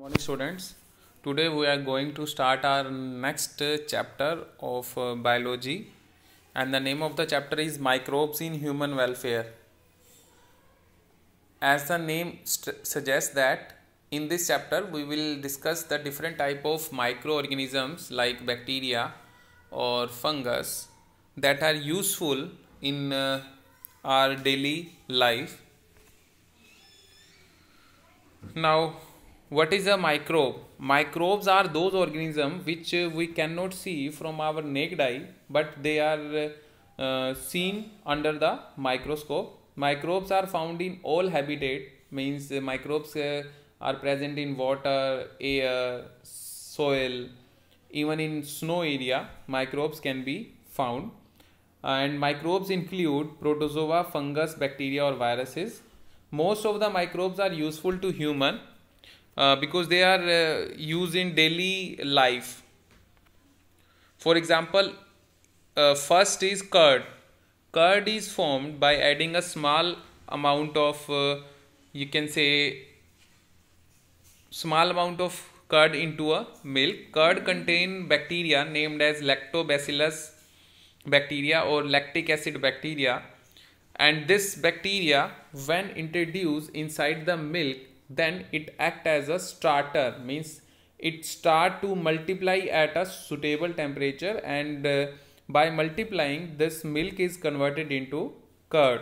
morning students today we are going to start our next chapter of uh, biology and the name of the chapter is microbes in human welfare as the name st- suggests that in this chapter we will discuss the different type of microorganisms like bacteria or fungus that are useful in uh, our daily life now what is a microbe? Microbes are those organisms which we cannot see from our naked eye, but they are uh, seen under the microscope. Microbes are found in all habitat, means microbes uh, are present in water, air, soil, even in snow area, microbes can be found. And microbes include protozoa, fungus, bacteria or viruses. Most of the microbes are useful to human uh, because they are uh, used in daily life. For example, uh, first is curd. Curd is formed by adding a small amount of, uh, you can say, small amount of curd into a milk. Curd contain bacteria named as lactobacillus bacteria or lactic acid bacteria and this bacteria when introduced inside the milk then it act as a starter means it start to multiply at a suitable temperature and uh, by multiplying this milk is converted into curd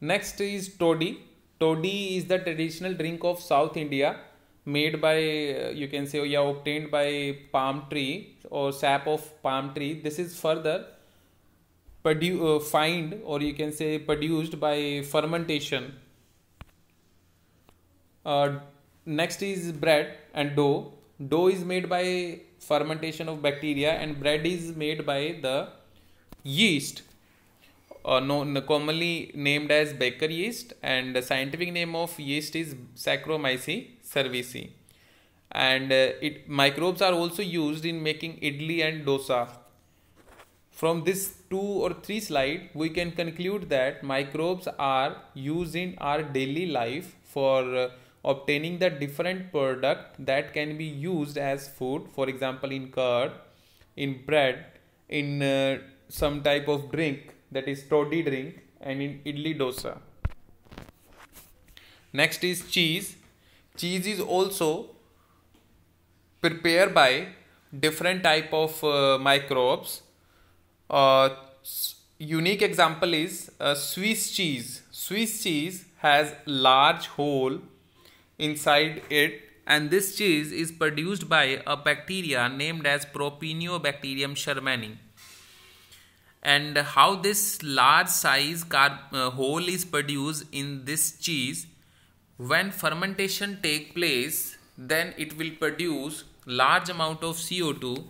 next is toddy toddy is the traditional drink of south india made by uh, you can say yeah obtained by palm tree or sap of palm tree this is further produ- uh, find or you can say produced by fermentation uh, next is bread and dough. Dough is made by fermentation of bacteria and bread is made by the yeast uh, known commonly named as baker yeast and the scientific name of yeast is Saccharomyces cerevisiae and uh, it microbes are also used in making idli and dosa from this two or three slide we can conclude that microbes are used in our daily life for uh, obtaining the different product that can be used as food for example in curd in bread in uh, some type of drink that is toddy drink and in idli dosa next is cheese cheese is also prepared by different type of uh, microbes uh, unique example is uh, swiss cheese swiss cheese has large hole inside it and this cheese is produced by a bacteria named as Propinobacterium shermani. And how this large size uh, hole is produced in this cheese, when fermentation take place, then it will produce large amount of CO2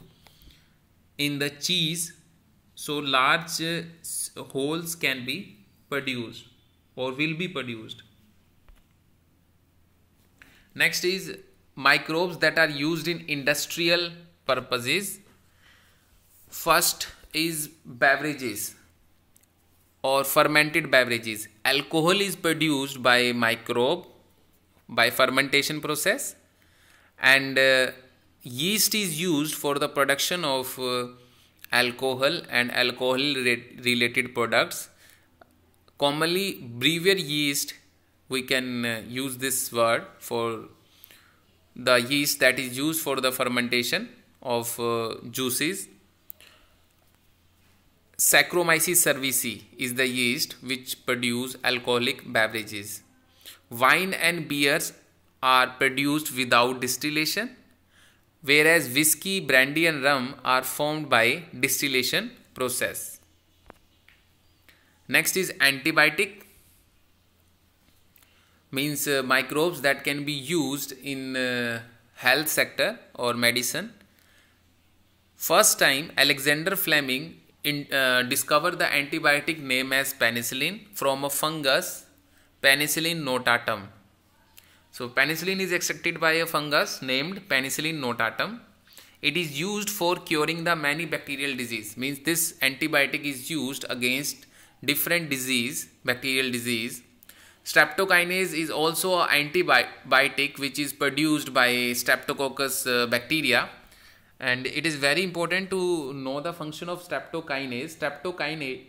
in the cheese. So large uh, holes can be produced or will be produced. Next is microbes that are used in industrial purposes. First is beverages or fermented beverages. Alcohol is produced by microbe by fermentation process and uh, yeast is used for the production of uh, alcohol and alcohol related products. Commonly brewer yeast we can uh, use this word for the yeast that is used for the fermentation of uh, juices. Saccharomyces cerevisiae is the yeast which produce alcoholic beverages. Wine and beers are produced without distillation, whereas whiskey, brandy and rum are formed by distillation process. Next is antibiotic means uh, microbes that can be used in uh, health sector or medicine. First time Alexander Fleming in, uh, discovered the antibiotic name as penicillin from a fungus penicillin notatum. So penicillin is extracted by a fungus named penicillin notatum. It is used for curing the many bacterial disease means this antibiotic is used against different disease bacterial disease Streptokinase is also an antibiotic which is produced by Streptococcus uh, bacteria and it is very important to know the function of streptokinase. Streptokinase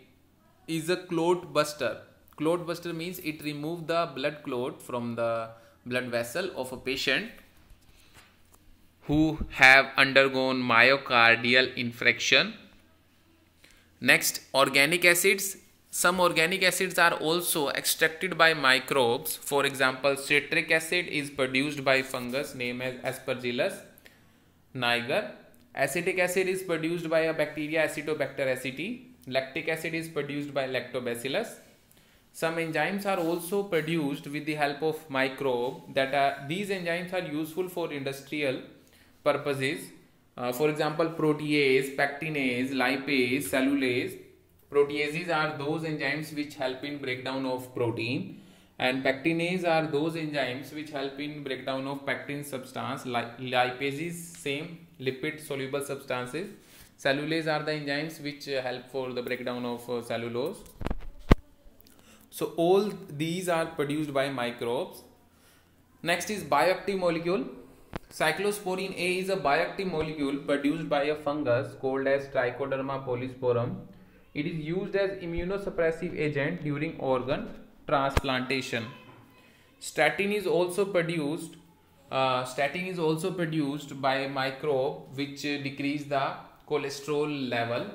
is a clot buster. Clot buster means it removes the blood clot from the blood vessel of a patient who have undergone myocardial infraction. Next, organic acids some organic acids are also extracted by microbes. For example, citric acid is produced by fungus named as Aspergillus niger. Acetic acid is produced by a bacteria Acetobacter aceti. Lactic acid is produced by Lactobacillus. Some enzymes are also produced with the help of microbe that are, these enzymes are useful for industrial purposes. Uh, for example, protease, pectinase, lipase, cellulase Proteases are those enzymes which help in breakdown of protein and pectinase are those enzymes which help in breakdown of pectin substance. Lipases same lipid soluble substances. Cellulase are the enzymes which uh, help for the breakdown of uh, cellulose. So all these are produced by microbes. Next is bioactive molecule. Cyclosporin A is a bioactive molecule produced by a fungus called as Trichoderma polysporum it is used as immunosuppressive agent during organ transplantation. Statin is also produced. Uh, statin is also produced by microbe which decrease the cholesterol level.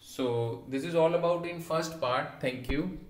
So this is all about in first part. Thank you.